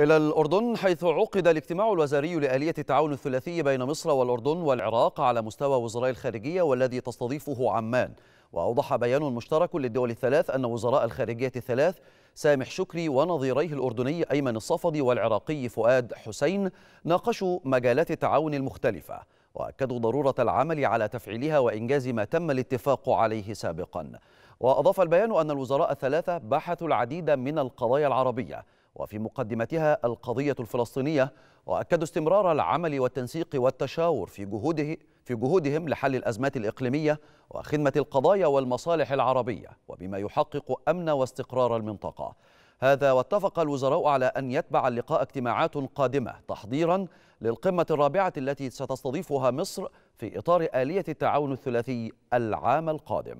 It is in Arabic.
إلى الأردن حيث عقد الاجتماع الوزاري لآلية التعاون الثلاثي بين مصر والأردن والعراق على مستوى وزراء الخارجية والذي تستضيفه عمان وأوضح بيان مشترك للدول الثلاث أن وزراء الخارجية الثلاث سامح شكري ونظيريه الأردني أيمن الصفدي والعراقي فؤاد حسين ناقشوا مجالات التعاون المختلفة وأكدوا ضرورة العمل على تفعيلها وإنجاز ما تم الاتفاق عليه سابقا وأضاف البيان أن الوزراء الثلاثة بحثوا العديد من القضايا العربية وفي مقدمتها القضية الفلسطينية وأكدوا استمرار العمل والتنسيق والتشاور في جهوده في جهودهم لحل الأزمات الإقليمية وخدمة القضايا والمصالح العربية وبما يحقق أمن واستقرار المنطقة هذا واتفق الوزراء على أن يتبع اللقاء اجتماعات قادمة تحضيرا للقمة الرابعة التي ستستضيفها مصر في إطار آلية التعاون الثلاثي العام القادم